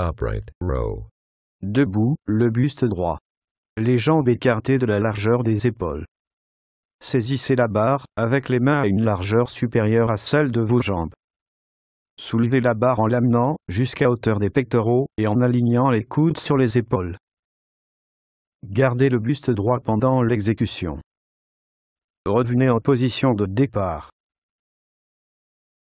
upright, row. Debout, le buste droit. Les jambes écartées de la largeur des épaules. Saisissez la barre, avec les mains à une largeur supérieure à celle de vos jambes. Soulevez la barre en l'amenant, jusqu'à hauteur des pectoraux, et en alignant les coudes sur les épaules. Gardez le buste droit pendant l'exécution. Revenez en position de départ.